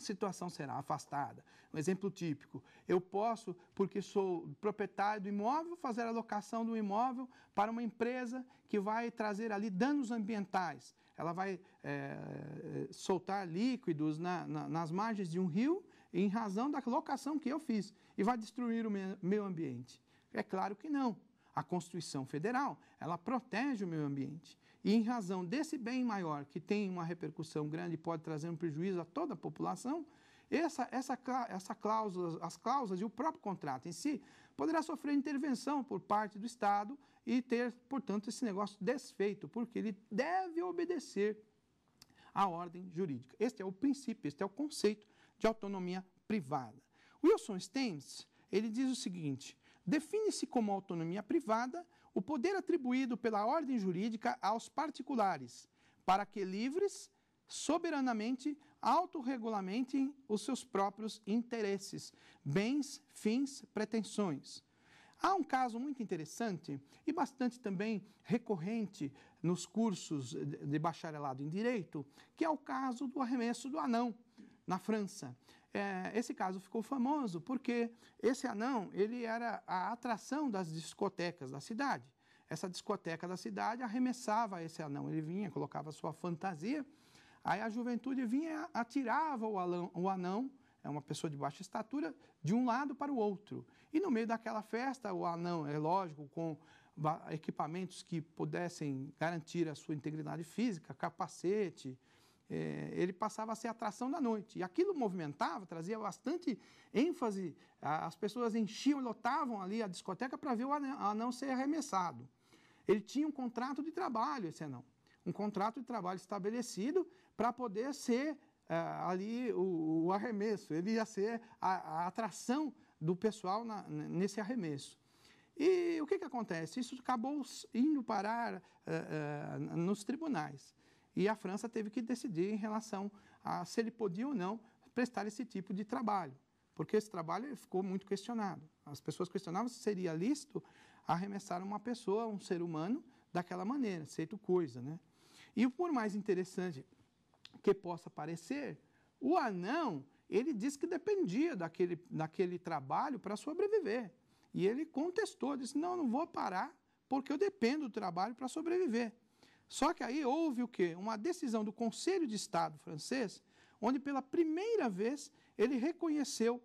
situação será afastada. Um exemplo típico: eu posso, porque sou proprietário do imóvel, fazer a locação do imóvel para uma empresa que vai trazer ali danos ambientais. Ela vai é, soltar líquidos na, na, nas margens de um rio em razão da locação que eu fiz e vai destruir o meio ambiente. É claro que não. A Constituição Federal, ela protege o meio ambiente. E em razão desse bem maior, que tem uma repercussão grande e pode trazer um prejuízo a toda a população, essa, essa, essa cláusula, as cláusulas e o próprio contrato em si poderá sofrer intervenção por parte do Estado e ter, portanto, esse negócio desfeito, porque ele deve obedecer à ordem jurídica. Este é o princípio, este é o conceito de autonomia privada. Wilson Stames, ele diz o seguinte, define-se como autonomia privada o poder atribuído pela ordem jurídica aos particulares, para que livres, soberanamente, autorregulamentem os seus próprios interesses, bens, fins, pretensões. Há um caso muito interessante e bastante também recorrente nos cursos de bacharelado em direito, que é o caso do arremesso do anão na França é, esse caso ficou famoso porque esse anão ele era a atração das discotecas da cidade. Essa discoteca da cidade arremessava esse anão, ele vinha, colocava sua fantasia, aí a juventude vinha, atirava o, alão, o anão é uma pessoa de baixa estatura, de um lado para o outro. E no meio daquela festa, o anão, é lógico, com equipamentos que pudessem garantir a sua integridade física, capacete, é, ele passava a ser a atração da noite. E aquilo movimentava, trazia bastante ênfase, as pessoas enchiam, lotavam ali a discoteca para ver o anão ser arremessado. Ele tinha um contrato de trabalho, esse anão. Um contrato de trabalho estabelecido para poder ser é, ali o, o, arremesso, ele ia ser a, a atração do pessoal na, nesse arremesso. E o que, que acontece? Isso acabou indo parar uh, uh, nos tribunais. E a França teve que decidir em relação a se ele podia ou não prestar esse tipo de trabalho, porque esse trabalho ficou muito questionado. As pessoas questionavam se seria lícito arremessar uma pessoa, um ser humano, daquela maneira, feito coisa, né? E por mais interessante que possa parecer, o anão, ele disse que dependia daquele, daquele trabalho para sobreviver. E ele contestou, disse, não, não vou parar, porque eu dependo do trabalho para sobreviver. Só que aí houve o quê? Uma decisão do Conselho de Estado francês, onde pela primeira vez ele reconheceu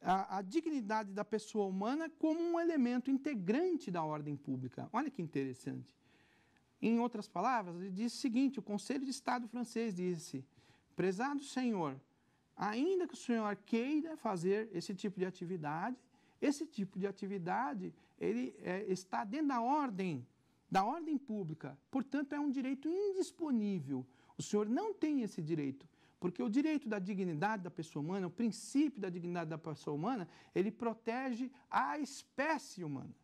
a, a, dignidade da pessoa humana como um elemento integrante da ordem pública. Olha que interessante. Em outras palavras, ele diz o seguinte: o Conselho de Estado francês disse, prezado senhor, ainda que o senhor queira fazer esse tipo de atividade, esse tipo de atividade ele é, está dentro da ordem da ordem pública. Portanto, é um direito indisponível. O senhor não tem esse direito, porque o direito da dignidade da pessoa humana, o princípio da dignidade da pessoa humana, ele protege a espécie humana.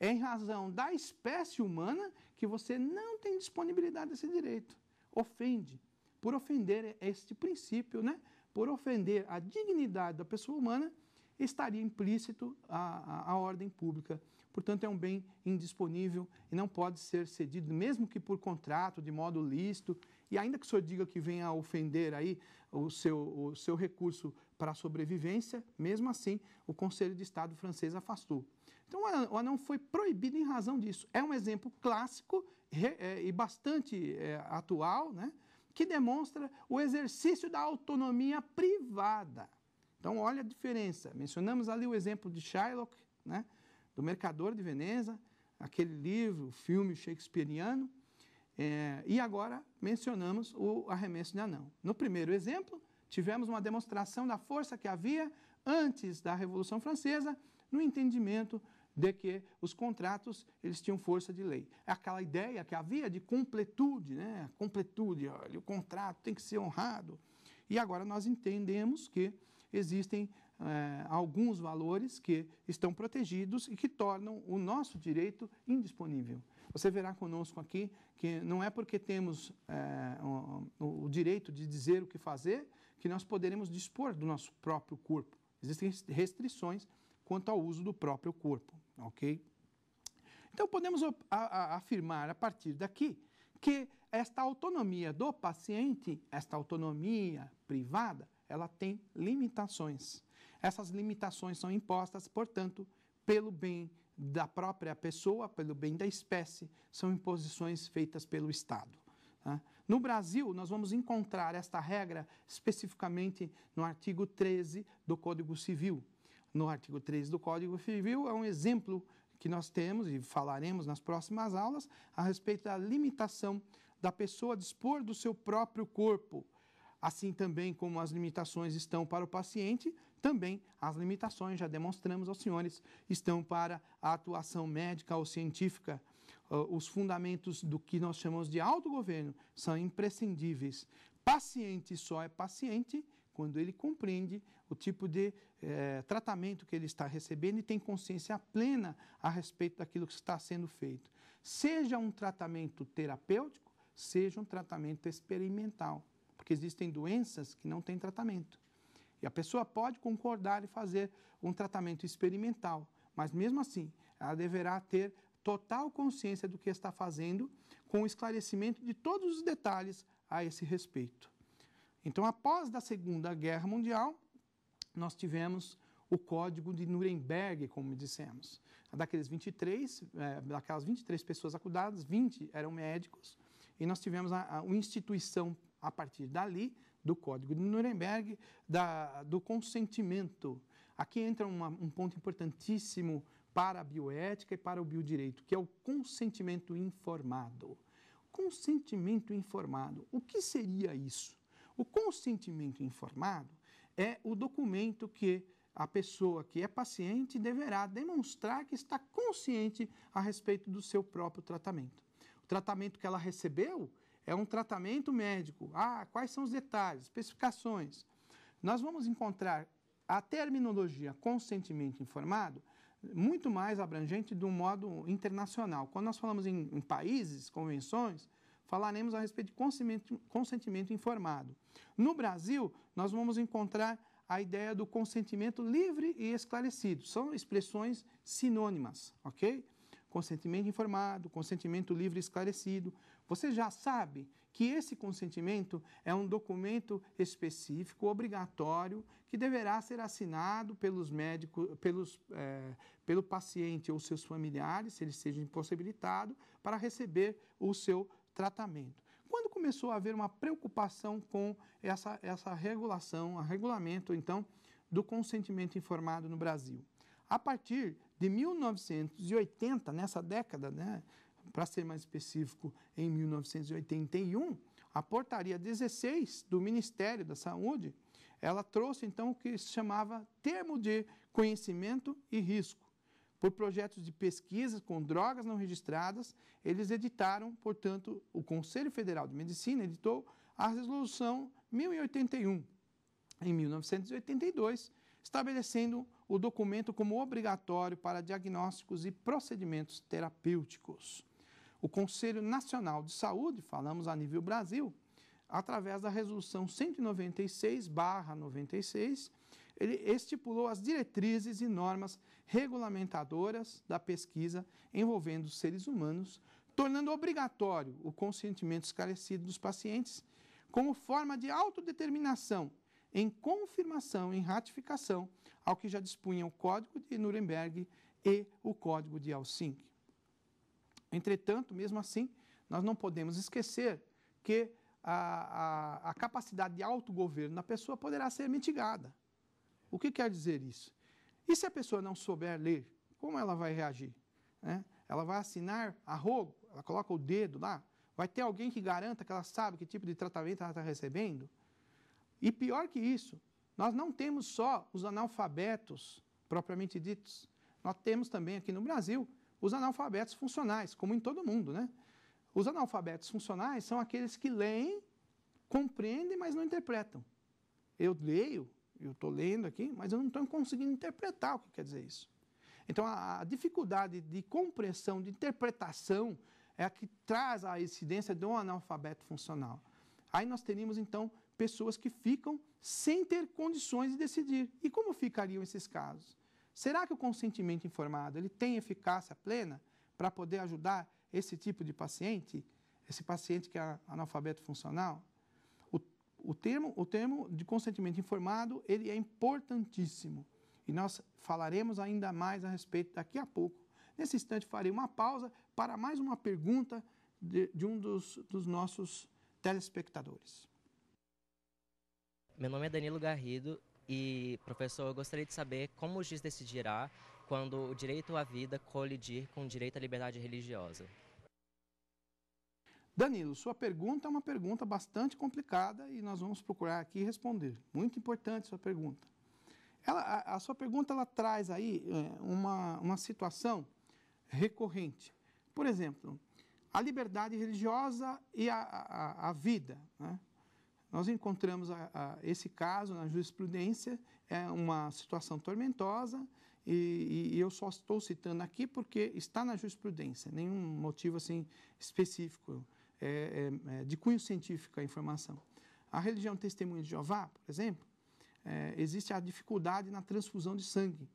É em razão da espécie humana que você não tem disponibilidade desse direito. Ofende. Por ofender este princípio, né? por ofender a dignidade da pessoa humana, estaria implícito a, a, a ordem pública Portanto, é um bem indisponível e não pode ser cedido, mesmo que por contrato, de modo lícito. E ainda que o senhor diga que venha a ofender aí o seu, o seu recurso para a sobrevivência, mesmo assim, o Conselho de Estado francês afastou. Então, o anão foi proibido em razão disso. É um exemplo clássico é, e bastante é, atual, né? que demonstra o exercício da autonomia privada. Então, olha a diferença. Mencionamos ali o exemplo de Shylock, né? do Mercador de Veneza, aquele livro, filme shakespeariano, é, e agora mencionamos o arremesso de anão. No primeiro exemplo, tivemos uma demonstração da força que havia antes da Revolução Francesa no entendimento de que os contratos eles tinham força de lei. Aquela ideia que havia de completude, né? Completude, olha, o contrato tem que ser honrado. E agora nós entendemos que existem é, alguns valores que estão protegidos e que tornam o nosso direito indisponível. Você verá conosco aqui que não é porque temos é, o, o direito de dizer o que fazer que nós poderemos dispor do nosso próprio corpo. Existem restrições quanto ao uso do próprio corpo, ok? Então podemos afirmar a partir daqui que esta autonomia do paciente, esta autonomia privada, ela tem limitações. Essas limitações são impostas, portanto, pelo bem da própria pessoa, pelo bem da espécie, são imposições feitas pelo Estado. Tá? No Brasil, nós vamos encontrar esta regra especificamente no artigo 13 do Código Civil. No artigo 13 do Código Civil é um exemplo que nós temos e falaremos nas próximas aulas a respeito da limitação da pessoa dispor do seu próprio corpo, assim também como as limitações estão para o paciente, também as limitações, já demonstramos aos senhores, estão para a atuação médica ou científica. Ah, os fundamentos do que nós chamamos de autogoverno são imprescindíveis. Paciente só é paciente quando ele compreende o tipo de eh, tratamento que ele está recebendo e tem consciência plena a respeito daquilo que está sendo feito. Seja um tratamento terapêutico, seja um tratamento experimental, porque existem doenças que não têm tratamento. E a pessoa pode concordar e fazer um tratamento experimental, mas mesmo assim, ela deverá ter total consciência do que está fazendo, com o esclarecimento de todos os detalhes a esse respeito. Então, após da Segunda Guerra Mundial, nós tivemos o Código de Nuremberg, como dissemos. Daqueles 23, é, daquelas 23 pessoas acusadas, 20 eram médicos, e nós tivemos a, a, uma instituição, a partir dali, do Código de Nuremberg, da, do consentimento. Aqui entra uma, um ponto importantíssimo para a bioética e para o biodireito, que é o consentimento informado. Consentimento informado. O que seria isso? O consentimento informado é o documento que a pessoa que é paciente deverá demonstrar que está consciente a respeito do seu próprio tratamento. O tratamento que ela recebeu é um tratamento médico. Ah, quais são os detalhes, especificações? Nós vamos encontrar a terminologia consentimento informado muito mais abrangente do modo internacional. Quando nós falamos em, em países, convenções, falaremos a respeito de consentimento, consentimento informado. No Brasil, nós vamos encontrar a ideia do consentimento livre e esclarecido. São expressões sinônimas, ok? Consentimento informado, consentimento livre e esclarecido, você já sabe que esse consentimento é um documento específico, obrigatório, que deverá ser assinado pelos médicos, pelos, é, pelo paciente ou seus familiares, se ele seja impossibilitado, para receber o seu tratamento. Quando começou a haver uma preocupação com essa, essa regulação, a regulamento, então, do consentimento informado no Brasil? A partir de 1980, nessa década, né, para ser mais específico, em 1981, a portaria 16 do Ministério da Saúde, ela trouxe então o que se chamava termo de conhecimento e risco. Por projetos de pesquisa com drogas não registradas, eles editaram, portanto, o Conselho Federal de Medicina editou a resolução 1081 em 1982, estabelecendo o documento como obrigatório para diagnósticos e procedimentos terapêuticos. O Conselho Nacional de Saúde, falamos a nível Brasil, através da resolução 196/96, ele estipulou as diretrizes e normas regulamentadoras da pesquisa envolvendo seres humanos, tornando obrigatório o consentimento esclarecido dos pacientes como forma de autodeterminação em confirmação, em ratificação ao que já dispunham o Código de Nuremberg e o Código de Helsinki. Entretanto, mesmo assim, nós não podemos esquecer que a, a, a capacidade de autogoverno da pessoa poderá ser mitigada. O que quer dizer isso? E se a pessoa não souber ler, como ela vai reagir? Né? Ela vai assinar a rogo, ela coloca o dedo lá, vai ter alguém que garanta que ela sabe que tipo de tratamento ela está recebendo? E pior que isso, nós não temos só os analfabetos propriamente ditos, nós temos também aqui no Brasil os analfabetos funcionais, como em todo mundo, né? Os analfabetos funcionais são aqueles que leem, compreendem, mas não interpretam. Eu leio, eu estou lendo aqui, mas eu não estou conseguindo interpretar o que quer dizer isso. Então, a, a dificuldade de compreensão, de interpretação, é a que traz a incidência de um analfabeto funcional. Aí nós teríamos, então, pessoas que ficam sem ter condições de decidir. E como ficariam esses casos? Será que o consentimento informado ele tem eficácia plena para poder ajudar esse tipo de paciente, esse paciente que é analfabeto funcional? O, o, termo, o termo de consentimento informado ele é importantíssimo e nós falaremos ainda mais a respeito daqui a pouco. Nesse instante farei uma pausa para mais uma pergunta de, de um dos, dos nossos telespectadores. Meu nome é Danilo Garrido, e, professor, eu gostaria de saber como o juiz decidirá quando o direito à vida colidir com o direito à liberdade religiosa. Danilo, sua pergunta é uma pergunta bastante complicada e nós vamos procurar aqui responder. Muito importante sua pergunta. Ela, a, a, sua pergunta ela traz aí é, uma, uma situação recorrente. Por exemplo, a liberdade religiosa e a, a, a vida. Né? Nós encontramos a, a, esse caso na jurisprudência, é uma situação tormentosa e, e, eu só estou citando aqui porque está na jurisprudência, nenhum motivo assim específico, é, é, é, de cunho científico a informação. A religião testemunha de Jeová, por exemplo, é, existe a dificuldade na transfusão de sangue.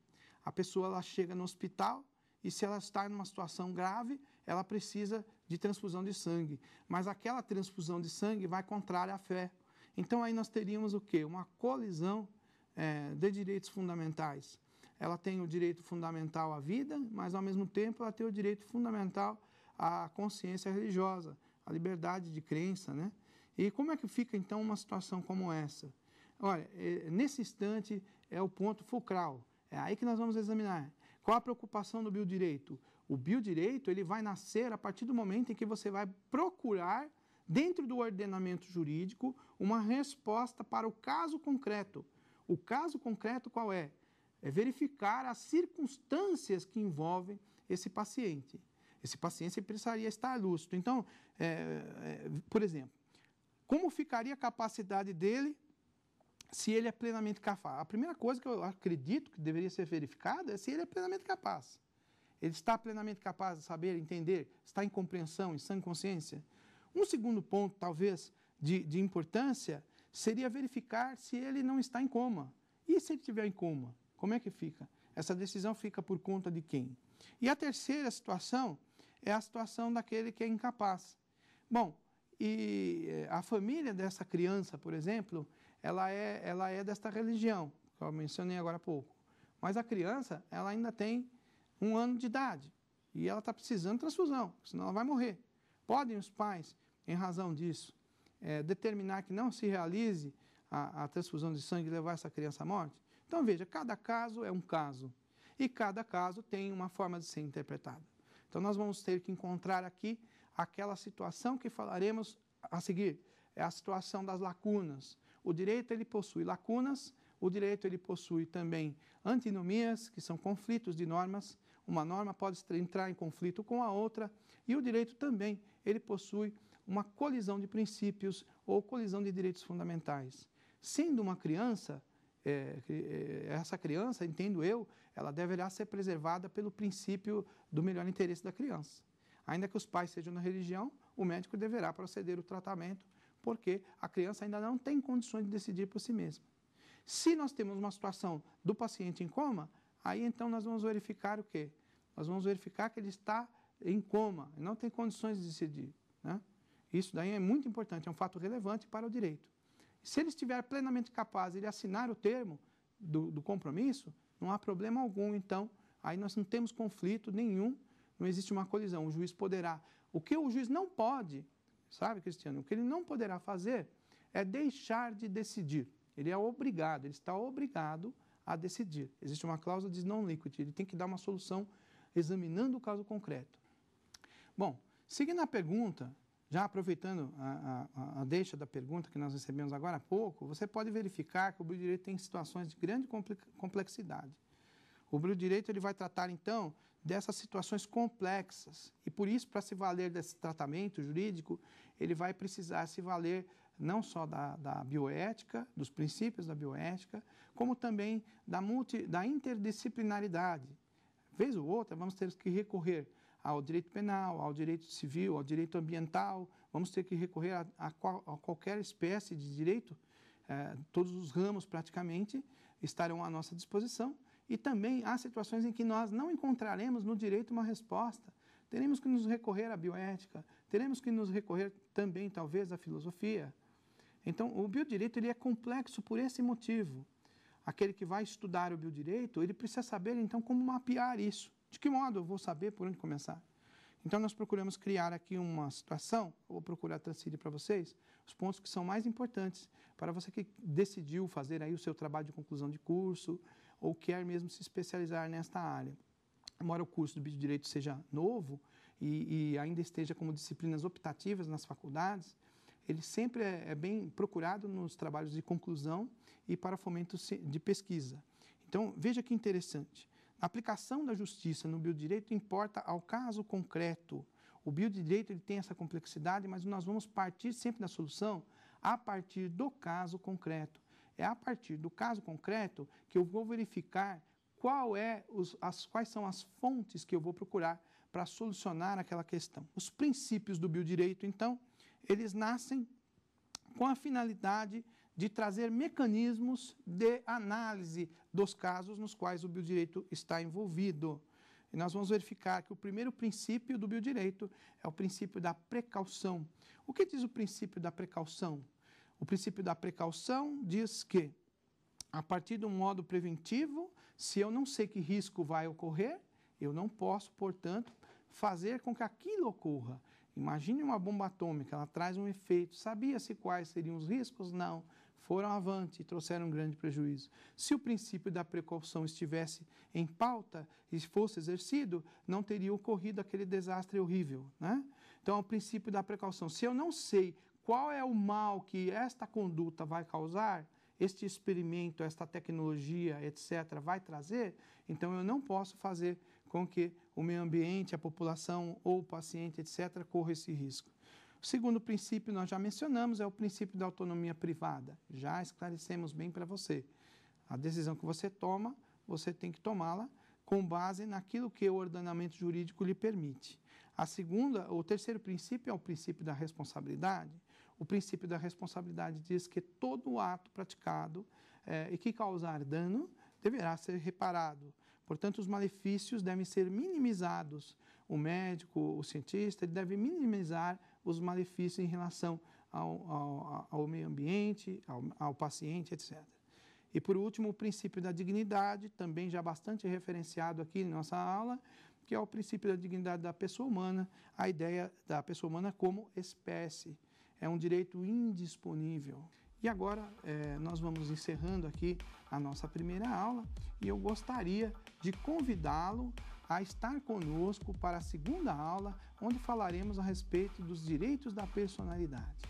A pessoa ela chega no hospital e se ela está em uma situação grave, ela precisa de transfusão de sangue. Mas aquela transfusão de sangue vai contrária à fé então aí nós teríamos o quê? Uma colisão é, de direitos fundamentais. Ela tem o direito fundamental à vida, mas ao mesmo tempo ela tem o direito fundamental à consciência religiosa, à liberdade de crença, né? E como é que fica então uma situação como essa? Olha, é, nesse instante é o ponto fulcral. É aí que nós vamos examinar. Qual a preocupação do biodireito? O biodireito ele vai nascer a partir do momento em que você vai procurar dentro do ordenamento jurídico, uma resposta para o caso concreto. O caso concreto qual é? É verificar as circunstâncias que envolvem esse paciente. Esse paciente precisaria estar lúcido. Então, é, é, por exemplo, como ficaria a capacidade dele se ele é plenamente capaz? A primeira coisa que eu acredito que deveria ser verificada é se ele é plenamente capaz. Ele está plenamente capaz de saber, entender, está em compreensão, em sã consciência? Um segundo ponto, talvez, de, de importância seria verificar se ele não está em coma. E se ele estiver em coma, como é que fica? Essa decisão fica por conta de quem? E a terceira situação é a situação daquele que é incapaz. Bom, e eh, a família dessa criança, por exemplo, ela é, ela é desta religião, que eu mencionei agora há pouco. Mas a criança, ela ainda tem um ano de idade e ela está precisando de transfusão, senão ela vai morrer. Podem os pais em razão disso, é, determinar que não se realize a, a transfusão de sangue e levar essa criança à morte? Então veja, cada caso é um caso e cada caso tem uma forma de ser interpretado. Então nós vamos ter que encontrar aqui aquela situação que falaremos a seguir, é a situação das lacunas. O direito ele possui lacunas, o direito ele possui também antinomias, que são conflitos de normas. Uma norma pode entrar em conflito com a outra e o direito também ele possui uma colisão de princípios ou colisão de direitos fundamentais. Sendo uma criança, é, é, essa criança, entendo eu, ela deverá ser preservada pelo princípio do melhor interesse da criança. Ainda que os pais sejam da religião, o médico deverá proceder o tratamento, porque a criança ainda não tem condições de decidir por si mesma. Se nós temos uma situação do paciente em coma, aí então nós vamos verificar o quê? Nós vamos verificar que ele está em coma, não tem condições de decidir. Né? Isso daí é muito importante, é um fato relevante para o direito. Se ele estiver plenamente capaz de assinar o termo do, do compromisso, não há problema algum, então, aí nós não temos conflito nenhum, não existe uma colisão. O juiz poderá. O que o juiz não pode, sabe, Cristiano? O que ele não poderá fazer é deixar de decidir. Ele é obrigado, ele está obrigado a decidir. Existe uma cláusula de non liquid, ele tem que dar uma solução examinando o caso concreto. Bom, seguindo a pergunta, já aproveitando a, a, a, deixa da pergunta que nós recebemos agora há pouco, você pode verificar que o Blue Direito tem situações de grande complexidade. O Blue Direito ele vai tratar, então, dessas situações complexas. E por isso, para se valer desse tratamento jurídico, ele vai precisar se valer não só da, da bioética, dos princípios da bioética, como também da, multi, da interdisciplinaridade. Vez ou outra, vamos ter que recorrer ao direito penal, ao direito civil, ao direito ambiental, vamos ter que recorrer a, a, qual, a qualquer espécie de direito, é, todos os ramos praticamente estarão à nossa disposição. E também há situações em que nós não encontraremos no direito uma resposta. Teremos que nos recorrer à bioética, teremos que nos recorrer também, talvez, à filosofia. Então, o biodireito ele é complexo por esse motivo. Aquele que vai estudar o biodireito, ele precisa saber, então, como mapear isso. De que modo eu vou saber por onde começar? Então, nós procuramos criar aqui uma situação, vou procurar transferir para vocês os pontos que são mais importantes para você que decidiu fazer aí o seu trabalho de conclusão de curso ou quer mesmo se especializar nesta área. Embora o curso do Direito seja novo e, e, ainda esteja como disciplinas optativas nas faculdades, ele sempre é, é bem procurado nos trabalhos de conclusão e para fomento de pesquisa. Então, veja que interessante. A aplicação da justiça no biodireito importa ao caso concreto. O biodireito ele tem essa complexidade, mas nós vamos partir sempre da solução a partir do caso concreto. É a partir do caso concreto que eu vou verificar qual é os, as, quais são as fontes que eu vou procurar para solucionar aquela questão. Os princípios do biodireito, então, eles nascem com a finalidade de trazer mecanismos de análise dos casos nos quais o biodireito está envolvido. E nós vamos verificar que o primeiro princípio do biodireito é o princípio da precaução. O que diz o princípio da precaução? O princípio da precaução diz que, a partir de um modo preventivo, se eu não sei que risco vai ocorrer, eu não posso, portanto, fazer com que aquilo ocorra. Imagine uma bomba atômica, ela traz um efeito. Sabia-se quais seriam os riscos? Não foram avante e trouxeram um grande prejuízo. Se o princípio da precaução estivesse em pauta e fosse exercido, não teria ocorrido aquele desastre horrível. Né? Então, é o princípio da precaução. Se eu não sei qual é o mal que esta conduta vai causar, este experimento, esta tecnologia, etc., vai trazer, então eu não posso fazer com que o meio ambiente, a população ou o paciente, etc., corra esse risco. O segundo princípio nós já mencionamos é o princípio da autonomia privada. Já esclarecemos bem para você. A decisão que você toma, você tem que tomá-la com base naquilo que o ordenamento jurídico lhe permite. A segunda, o terceiro princípio é o princípio da responsabilidade. O princípio da responsabilidade diz que todo ato praticado é, e que causar dano deverá ser reparado. Portanto, os malefícios devem ser minimizados. O médico, o cientista, ele deve minimizar os malefícios em relação ao, ao, ao meio ambiente, ao, ao paciente, etc. E por último, o princípio da dignidade, também já bastante referenciado aqui em nossa aula, que é o princípio da dignidade da pessoa humana, a ideia da pessoa humana como espécie. É um direito indisponível. E agora eh, nós vamos encerrando aqui a nossa primeira aula e eu gostaria de convidá-lo a estar conosco para a segunda aula, onde falaremos a respeito dos direitos da personalidade.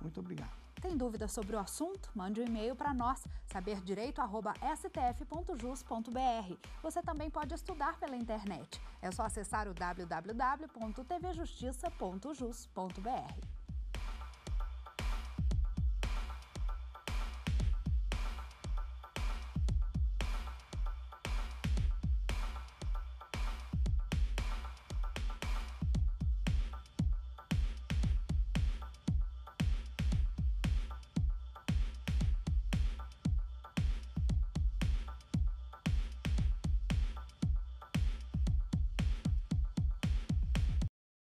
Muito obrigado. Tem dúvidas sobre o assunto? Mande um e-mail para nós, saberdireito.stf.jus.br. Você também pode estudar pela internet. É só acessar o www.tvjustiça.jus.br.